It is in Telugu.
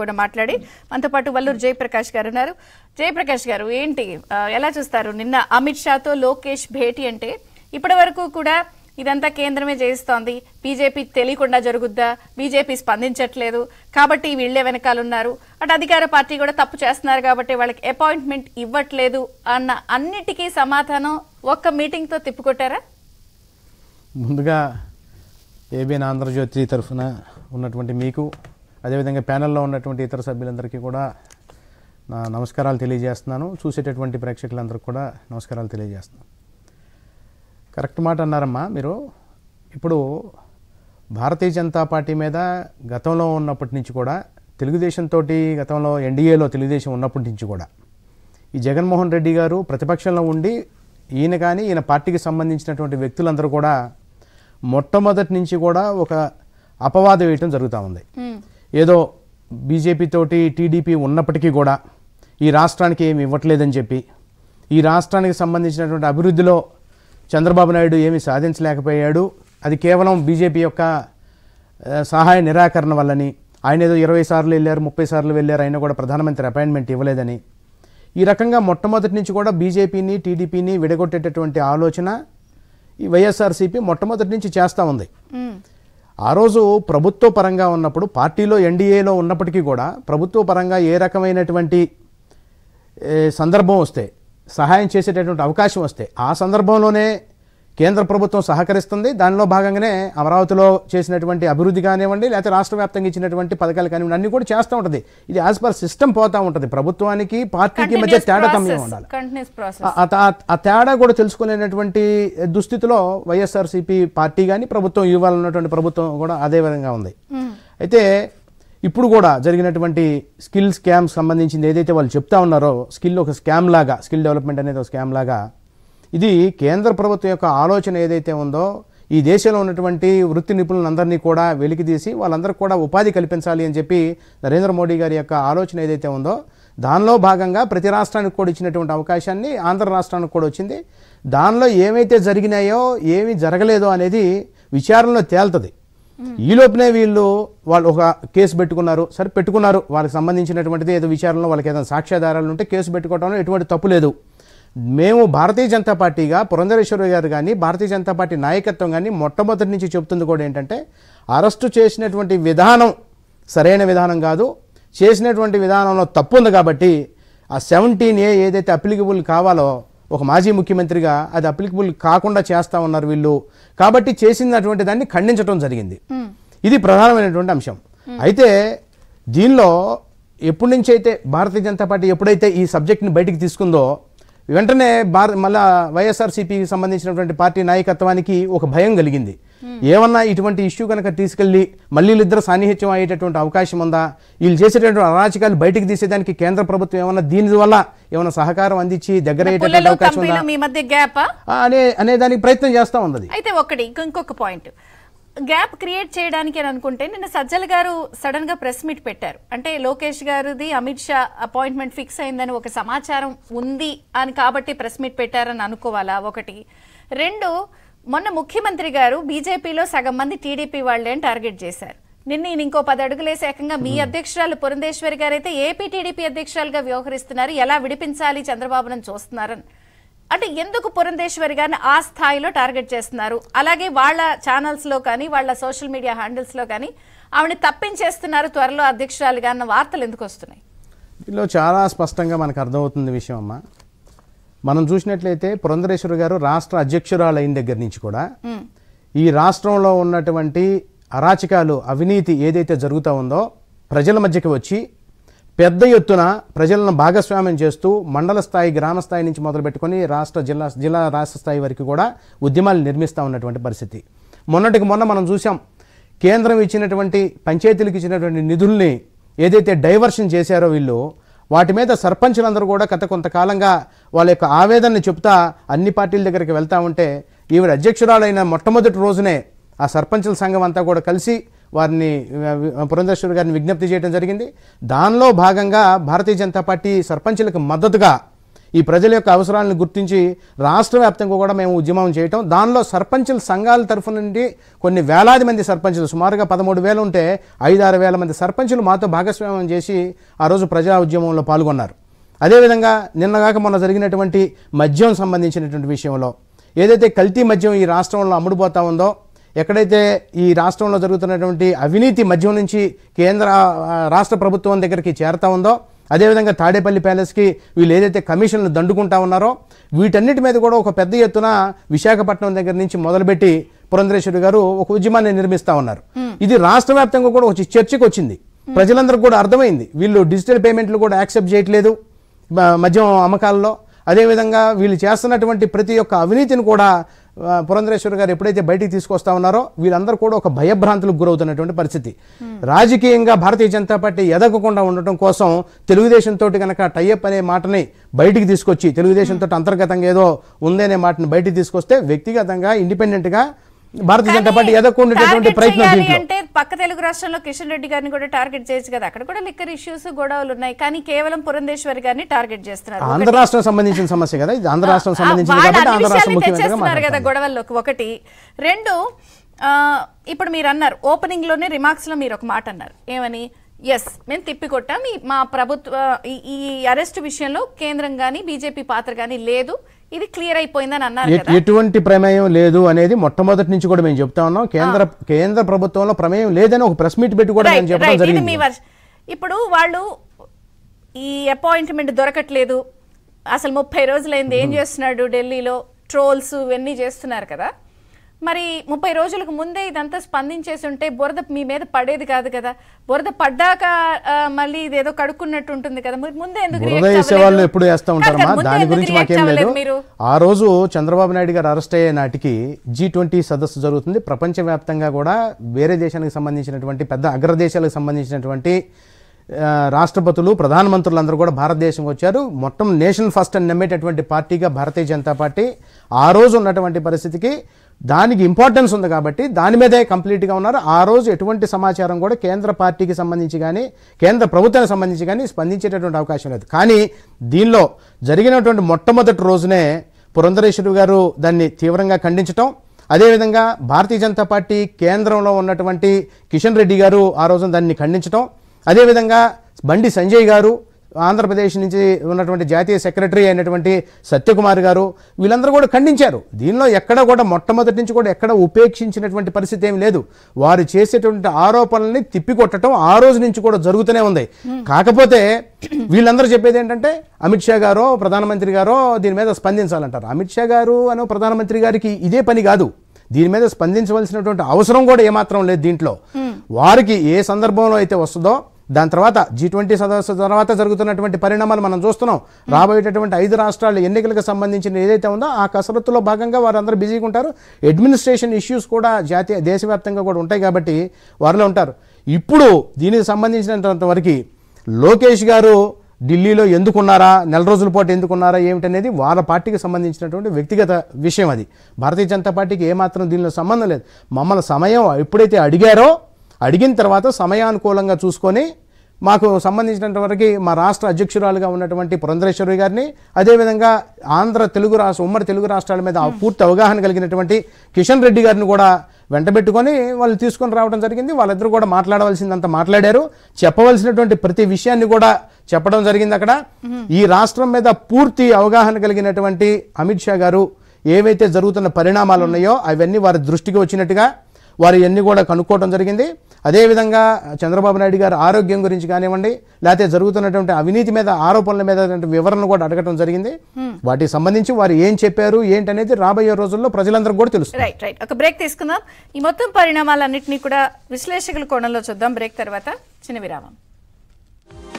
కూడా మాట్లాడి మనతో పాటు వల్లూరు జయప్రకాష్ గారు ఉన్నారు జయప్రకాష్ గారు ఏంటి ఎలా చూస్తారు నిన్న అమిత్ షాతో లోకేష్ భేటీ అంటే ఇప్పటి వరకు కూడా ఇదంతా కేంద్రమే చేయిస్తోంది బీజేపీ తెలియకుండా జరుగుద్దా బీజేపీ స్పందించట్లేదు కాబట్టి వీళ్లే ఉన్నారు అటు అధికార పార్టీ కూడా తప్పు చేస్తున్నారు కాబట్టి వాళ్ళకి అపాయింట్మెంట్ ఇవ్వట్లేదు అన్న అన్నిటికీ సమాధానం ఒక్క మీటింగ్తో తిప్పికొట్టారా ముందుగా ఏబిఎన్ ఆంధ్రజ్యోతి తరఫున ఉన్నటువంటి మీకు అదేవిధంగా ప్యానెల్లో ఉన్నటువంటి ఇతర సభ్యులందరికీ కూడా నా నమస్కారాలు తెలియజేస్తున్నాను చూసేటటువంటి ప్రేక్షకులందరికీ కూడా నమస్కారాలు తెలియజేస్తున్నాను కరెక్ట్ మాట అన్నారమ్మా మీరు ఇప్పుడు భారతీయ జనతా పార్టీ మీద గతంలో ఉన్నప్పటి నుంచి కూడా తెలుగుదేశంతో గతంలో ఎన్డీఏలో తెలుగుదేశం ఉన్నప్పటి నుంచి కూడా ఈ జగన్మోహన్ రెడ్డి గారు ప్రతిపక్షంలో ఉండి ఈయన కానీ ఈయన పార్టీకి సంబంధించినటువంటి వ్యక్తులందరూ కూడా మొట్టమొదటి నుంచి కూడా ఒక అపవాదం వేయటం జరుగుతూ ఉంది ఏదో బీజేపీతోటి టీడీపీ ఉన్నప్పటికీ కూడా ఈ రాష్ట్రానికి ఏమి ఇవ్వట్లేదని చెప్పి ఈ రాష్ట్రానికి సంబంధించినటువంటి అభివృద్ధిలో చంద్రబాబు నాయుడు ఏమీ సాధించలేకపోయాడు అది కేవలం బీజేపీ యొక్క సహాయ నిరాకరణ వల్లని ఆయన ఏదో ఇరవై సార్లు వెళ్ళారు ముప్పై సార్లు వెళ్ళారు అయినా కూడా ప్రధానమంత్రి అపాయింట్మెంట్ ఇవ్వలేదని ఈ రకంగా మొట్టమొదటి నుంచి కూడా బీజేపీని టీడీపీని విడగొట్టేటటువంటి ఆలోచన ఈ వైఎస్ఆర్సీపీ మొట్టమొదటి నుంచి చేస్తూ ఉంది ఆ రోజు ప్రభుత్వ పరంగా ఉన్నప్పుడు పార్టీలో ఎన్డీఏలో ఉన్నప్పటికీ కూడా ప్రభుత్వ పరంగా ఏ రకమైనటువంటి సందర్భం వస్తే సహాయం చేసేటటువంటి అవకాశం వస్తే ఆ సందర్భంలోనే కేంద్ర ప్రభుత్వం సహకరిస్తుంది దానిలో భాగంగానే అమరావతిలో చేసినటువంటి అభివృద్ధి కానివ్వండి లేకపోతే రాష్ట్ర వ్యాప్తంగా ఇచ్చినటువంటి పథకాలు కానివ్వండి అన్ని కూడా చేస్తూ ఉంటుంది ఇది యాజ్ పర్ సిస్టమ్ పోతూ ఉంటుంది ప్రభుత్వానికి పార్టీకి మధ్య తేడా తమ్యం ఉండాలి ఆ తేడా కూడా తెలుసుకునేటువంటి దుస్థితిలో వైఎస్ఆర్సీపీ పార్టీ కానీ ప్రభుత్వం ఇవ్వాలన్నటువంటి ప్రభుత్వం కూడా అదే విధంగా ఉంది అయితే ఇప్పుడు కూడా జరిగినటువంటి స్కిల్ స్కామ్ సంబంధించింది ఏదైతే వాళ్ళు చెప్తా ఉన్నారో స్కిల్ ఒక స్కామ్ లాగా స్కిల్ డెవలప్మెంట్ అనేది ఒక స్కామ్ లాగా ఇది కేంద్ర ప్రభుత్వం యొక్క ఆలోచన ఏదైతే ఉందో ఈ దేశంలో ఉన్నటువంటి వృత్తి నిపుణులందరినీ కూడా వెలికితీసి వాళ్ళందరూ కూడా ఉపాధి కల్పించాలి అని చెప్పి నరేంద్ర మోడీ గారి యొక్క ఆలోచన ఏదైతే ఉందో దానిలో భాగంగా ప్రతి రాష్ట్రానికి కూడా ఇచ్చినటువంటి అవకాశాన్ని ఆంధ్ర రాష్ట్రానికి కూడా వచ్చింది దానిలో ఏమైతే జరిగినాయో ఏమి జరగలేదో అనేది విచారణలో తేల్తుంది ఈలోపునే వీళ్ళు వాళ్ళు ఒక కేసు పెట్టుకున్నారు సరే పెట్టుకున్నారు వాళ్ళకి సంబంధించినటువంటిది ఏదో విచారణలో వాళ్ళకి ఏదైనా సాక్ష్యాధారాలు ఉంటే కేసు పెట్టుకోవడంలో ఎటువంటి తప్పు లేదు మేము భారతీయ జనతా పార్టీగా పురంధరేశ్వర గారు కానీ భారతీయ జనతా పార్టీ నాయకత్వం కానీ మొట్టమొదటి నుంచి చెబుతుంది కూడా ఏంటంటే అరెస్టు చేసినటువంటి విధానం సరైన విధానం కాదు చేసినటువంటి విధానంలో తప్పు ఉంది కాబట్టి ఆ సెవెంటీన్ ఏ ఏదైతే అప్లికబుల్ కావాలో ఒక మాజీ ముఖ్యమంత్రిగా అది అప్లికబుల్ కాకుండా చేస్తూ ఉన్నారు వీళ్ళు కాబట్టి చేసినటువంటి దాన్ని ఖండించడం జరిగింది ఇది ప్రధానమైనటువంటి అంశం అయితే దీనిలో ఎప్పటి నుంచి అయితే భారతీయ జనతా పార్టీ ఎప్పుడైతే ఈ సబ్జెక్ట్ని బయటికి తీసుకుందో వెంటనే భార మళ్ళా వైఎస్ఆర్సీపీకి సంబంధించినటువంటి పార్టీ నాయకత్వానికి ఒక భయం కలిగింది ఏమన్నా ఇటువంటి ఇష్యూ కనుక తీసుకెళ్లి మళ్ళీ వీళ్ళిద్దరు సాన్నిహిత్యం అయ్యేటటువంటి అవకాశం ఉందా వీళ్ళు చేసేటటువంటి అరాచకాలు బయటకు తీసేదానికి కేంద్ర ప్రభుత్వం ఏమన్నా దీని వల్ల ఏమైనా సహకారం అందించి దగ్గర అవకాశం ఉందా అనే అనే దానికి ప్రయత్నం చేస్తా ఉన్నది అయితే ఒకటి ఇంకొక పాయింట్ గ్యాప్ క్రియేట్ చేయడానికి అని అనుకుంటే నిన్న సజ్జల గారు సడన్ గా ప్రెస్ మీట్ పెట్టారు అంటే లోకేష్ గారిది అమిత్ షా అపాయింట్మెంట్ ఫిక్స్ అయిందని ఒక సమాచారం ఉంది అని కాబట్టి ప్రెస్ మీట్ పెట్టారని అనుకోవాలా ఒకటి రెండు మొన్న ముఖ్యమంత్రి గారు బీజేపీలో సగం మంది టీడీపీ వాళ్ళే టార్గెట్ చేశారు నిన్న ఈయన ఇంకో పది అడుగులేసి ఏకంగా మీ hmm. అధ్యక్షురాలు పురంధేశ్వరి గారు అయితే ఏపీ టీడీపీ అధ్యక్షురాలుగా వ్యవహరిస్తున్నారు ఎలా విడిపించాలి చంద్రబాబును చూస్తున్నారని అంటే ఎందుకు పురంధేశ్వరి గారిని ఆ స్థాయిలో టార్గెట్ చేస్తున్నారు అలాగే వాళ్ళ ఛానల్స్లో కానీ వాళ్ళ సోషల్ మీడియా హ్యాండిల్స్లో కానీ ఆవిడని తప్పించేస్తున్నారు త్వరలో అధ్యక్షురాలు గారిన వార్తలు ఎందుకు వస్తున్నాయి దీనిలో చాలా స్పష్టంగా మనకు అర్థమవుతుంది విషయం అమ్మ మనం చూసినట్లయితే పురంధరేశ్వరి గారు రాష్ట్ర అధ్యక్షురాలు అయిన దగ్గర నుంచి కూడా ఈ రాష్ట్రంలో ఉన్నటువంటి అరాచకాలు అవినీతి ఏదైతే జరుగుతూ ఉందో ప్రజల మధ్యకి వచ్చి పెద్ద ఎత్తున ప్రజలను భాగస్వామ్యం చేస్తూ మండల స్థాయి గ్రామ స్థాయి నుంచి మొదలు పెట్టుకొని రాష్ట్ర జిల్లా జిల్లా రాష్ట్ర స్థాయి వరకు కూడా ఉద్యమాలు నిర్మిస్తూ ఉన్నటువంటి పరిస్థితి మొన్నటికి మొన్న మనం చూసాం కేంద్రం ఇచ్చినటువంటి పంచాయతీలకు ఇచ్చినటువంటి నిధుల్ని ఏదైతే డైవర్షన్ చేశారో వీళ్ళు వాటి మీద సర్పంచులందరూ కూడా గత కొంతకాలంగా వాళ్ళ యొక్క ఆవేదనని చెప్తా అన్ని పార్టీల దగ్గరికి వెళ్తూ ఉంటే ఈవిడ అధ్యక్షురాలైన మొట్టమొదటి రోజునే ఆ సర్పంచుల సంఘం అంతా కూడా కలిసి వారిని పురంధేశ్వరి గారిని విజ్ఞప్తి చేయడం జరిగింది దానిలో భాగంగా భారతీయ జనతా పార్టీ సర్పంచులకు మద్దతుగా ఈ ప్రజల యొక్క అవసరాలను గుర్తించి రాష్ట్ర వ్యాప్తంగా కూడా మేము ఉద్యమం చేయటం దానిలో సర్పంచుల సంఘాల తరఫు నుండి కొన్ని వేలాది మంది సర్పంచులు సుమారుగా పదమూడు వేలు ఉంటే ఐదారు వేల మంది సర్పంచులు మాతో భాగస్వామ్యం చేసి ఆ రోజు ప్రజా ఉద్యమంలో పాల్గొన్నారు అదేవిధంగా నిన్నగాక మొన్న జరిగినటువంటి మద్యం సంబంధించినటువంటి విషయంలో ఏదైతే కల్తీ మద్యం ఈ రాష్ట్రంలో అమ్ముడుపోతా ఉందో ఎక్కడైతే ఈ రాష్ట్రంలో జరుగుతున్నటువంటి అవినీతి మధ్యం నుంచి కేంద్ర రాష్ట్ర ప్రభుత్వం దగ్గరికి చేరుతా ఉందో అదేవిధంగా తాడేపల్లి ప్యాలెస్కి వీళ్ళు ఏదైతే కమిషన్లు దండుకుంటా ఉన్నారో వీటన్నిటి మీద కూడా ఒక పెద్ద ఎత్తున విశాఖపట్నం దగ్గర నుంచి మొదలుపెట్టి పురంధరేశ్వరి గారు ఒక ఉద్యమాన్ని నిర్మిస్తా ఉన్నారు ఇది రాష్ట్ర వ్యాప్తంగా కూడా ఒక చర్చకు వచ్చింది ప్రజలందరూ కూడా అర్థమైంది వీళ్ళు డిజిటల్ పేమెంట్లు కూడా యాక్సెప్ట్ చేయట్లేదు మద్యం అమ్మకాల్లో అదేవిధంగా వీళ్ళు చేస్తున్నటువంటి ప్రతి ఒక్క అవినీతిని కూడా పురంధరేశ్వర్ గారు ఎప్పుడైతే బయటికి తీసుకొస్తా ఉన్నారో వీళ్ళందరూ కూడా ఒక భయభ్రాంతులకు గురవుతున్నటువంటి పరిస్థితి hmm. రాజకీయంగా భారతీయ జనతా పార్టీ ఎదగకుండా ఉండటం కోసం తెలుగుదేశం తోటి కనుక టైఅప్ అనే మాటని బయటికి తీసుకొచ్చి తెలుగుదేశం hmm. తోటి అంతర్గతంగా ఏదో ఉందనే మాటని బయటికి తీసుకొస్తే వ్యక్తిగతంగా ఇండిపెండెంట్గా భారతీయ జనతా పార్టీ ఎదకుండేటటువంటి ప్రయత్నం అంటే పక్క తెలుగు రాష్ట్రంలో కిషన్ రెడ్డి గారిని కూడా టార్గెట్ చేయొచ్చు కదా అక్కడ కూడా లిక్కర్ ఇష్యూస్ గొడవలు ఉన్నాయి కానీ కేవలం పురంధేశ్వరి గారిని టార్గెట్ చేస్తున్నారు ఆంధ్ర రాష్ట్రం సంబంధించిన సమస్య కదా ఇది ఆంధ్ర రాష్ట్రం సంబంధించిన కాబట్టి ఆంధ్ర రాష్ట్రం ముఖ్యమంత్రి కదా గొడవల్లో ఒకటి రెండు ఇప్పుడు మీరు అన్నారు ఓపెనింగ్ లోనే రిమార్క్స్ లో మీరు ఒక మాట అన్నారు ఏమని ఎస్ మేము తిప్పికొట్టాం మా ప్రభుత్వ ఈ అరెస్ట్ విషయంలో కేంద్రం కానీ బీజేపీ పాత్ర కానీ లేదు ఇది క్లియర్ అయిపోయిందని అన్నారు ఎటువంటి ప్రమేయం లేదు అనేది మొట్టమొదటి నుంచి కూడా మేము చెప్తా ఉన్నాం కేంద్ర కేంద్ర ప్రభుత్వంలో ప్రమేయం లేదని ఒక ప్రెస్ మీట్ పెట్టి కూడా నేను చెప్పడం జరిగింది ఇప్పుడు వాళ్ళు ఈ అపాయింట్మెంట్ దొరకట్లేదు అసలు ముప్పై రోజులైంది ఏం చేస్తున్నాడు ఢిల్లీలో ట్రోల్స్ ఇవన్నీ చేస్తున్నారు కదా మరి ముప్పై రోజులకు ముందే ఇదంతా స్పందించేసి ఉంటే బురద మీ మీద పడేది కాదు కదా బురద పడ్డాక మళ్ళీ ఇదేదో కడుక్కున్నట్టు ఉంటుంది కదా మరి ముందే ఎందుకు వాళ్ళు ఎప్పుడు వేస్తూ ఉంటారమ్మా దాని గురించి మాకేం లేదు ఆ రోజు చంద్రబాబు నాయుడు గారు అరెస్ట్ అయ్యే నాటికి జీ ట్వంటీ సదస్సు జరుగుతుంది ప్రపంచవ్యాప్తంగా కూడా వేరే దేశానికి సంబంధించినటువంటి పెద్ద అగ్ర దేశాలకు సంబంధించినటువంటి రాష్ట్రపతులు ప్రధానమంత్రులందరూ కూడా భారతదేశం వచ్చారు మొత్తం నేషన్ ఫస్ట్ అని నమ్మేటటువంటి పార్టీగా భారతీయ జనతా పార్టీ ఆ రోజు ఉన్నటువంటి పరిస్థితికి దానికి ఇంపార్టెన్స్ ఉంది కాబట్టి దాని మీదే కంప్లీట్గా ఉన్నారు ఆ రోజు ఎటువంటి సమాచారం కూడా కేంద్ర పార్టీకి సంబంధించి కానీ కేంద్ర ప్రభుత్వానికి సంబంధించి కానీ స్పందించేటటువంటి అవకాశం లేదు కానీ దీనిలో జరిగినటువంటి మొట్టమొదటి రోజునే పురంధరేశ్వరి గారు దాన్ని తీవ్రంగా ఖండించటం అదేవిధంగా భారతీయ జనతా పార్టీ కేంద్రంలో ఉన్నటువంటి కిషన్ రెడ్డి గారు ఆ రోజున దాన్ని ఖండించటం అదేవిధంగా బండి సంజయ్ గారు ఆంధ్రప్రదేశ్ నుంచి ఉన్నటువంటి జాతీయ సెక్రటరీ అయినటువంటి సత్యకుమార్ గారు వీళ్ళందరూ కూడా ఖండించారు దీనిలో ఎక్కడ కూడా మొట్టమొదటి నుంచి కూడా ఎక్కడ ఉపేక్షించినటువంటి పరిస్థితి ఏం లేదు వారు చేసేటువంటి ఆరోపణల్ని తిప్పికొట్టడం ఆ రోజు నుంచి కూడా జరుగుతూనే ఉంది కాకపోతే వీళ్ళందరూ చెప్పేది ఏంటంటే అమిత్ షా గారో ప్రధానమంత్రి గారో దీని మీద స్పందించాలంటారు అమిత్ షా గారు అని ప్రధానమంత్రి గారికి ఇదే పని కాదు దీని మీద స్పందించవలసినటువంటి అవసరం కూడా ఏమాత్రం లేదు దీంట్లో వారికి ఏ సందర్భంలో అయితే వస్తుందో దాని తర్వాత జీ ట్వంటీ సదస్సు తర్వాత జరుగుతున్నటువంటి పరిణామాలు మనం చూస్తున్నాం రాబోయేటటువంటి ఐదు రాష్ట్రాల ఎన్నికలకు సంబంధించిన ఏదైతే ఉందో ఆ కసరత్తులో భాగంగా వారందరూ బిజీగా ఉంటారు అడ్మినిస్ట్రేషన్ ఇష్యూస్ కూడా జాతీయ దేశవ్యాప్తంగా కూడా ఉంటాయి కాబట్టి వారిలో ఉంటారు ఇప్పుడు దీనికి సంబంధించినంత వరకు లోకేష్ గారు ఢిల్లీలో ఎందుకున్నారా నెల రోజుల పాటు ఎందుకున్నారా ఏమిటనేది వాళ్ళ పార్టీకి సంబంధించినటువంటి వ్యక్తిగత విషయం అది భారతీయ జనతా పార్టీకి ఏమాత్రం దీనిలో సంబంధం లేదు మమ్మల్ని సమయం ఎప్పుడైతే అడిగారో అడిగిన తర్వాత సమయానుకూలంగా చూసుకొని మాకు సంబంధించినంతవరకు వరకు మా రాష్ట్ర అధ్యక్షురాలుగా ఉన్నటువంటి పురంధరేశ్వరి గారిని అదేవిధంగా ఆంధ్ర తెలుగు రాష్ట్ర ఉమ్మడి తెలుగు రాష్ట్రాల మీద పూర్తి అవగాహన కలిగినటువంటి కిషన్ రెడ్డి గారిని కూడా వెంటబెట్టుకొని వాళ్ళు తీసుకొని రావడం జరిగింది వాళ్ళిద్దరూ కూడా మాట్లాడవలసిందంత మాట్లాడారు చెప్పవలసినటువంటి ప్రతి విషయాన్ని కూడా చెప్పడం జరిగింది అక్కడ ఈ రాష్ట్రం మీద పూర్తి అవగాహన కలిగినటువంటి అమిత్ షా గారు ఏవైతే జరుగుతున్న పరిణామాలు ఉన్నాయో అవన్నీ వారి దృష్టికి వచ్చినట్టుగా వారు ఇవన్నీ కూడా కనుక్కోవడం జరిగింది అదేవిధంగా చంద్రబాబు నాయుడు గారు ఆరోగ్యం గురించి కానివ్వండి లేకపోతే జరుగుతున్నటువంటి అవినీతి మీద ఆరోపణల మీద వివరణ కూడా అడగడం జరిగింది వాటికి సంబంధించి వారు ఏం చెప్పారు ఏంటనేది రాబోయే రోజుల్లో ప్రజలందరూ కూడా తెలుసు రైట్ రైట్ ఒక బ్రేక్ తీసుకుందాం ఈ మొత్తం పరిణామాలన్నింటినీ కూడా విశ్లేషకుల కోణంలో చూద్దాం బ్రేక్ తర్వాత చిన్న విరామం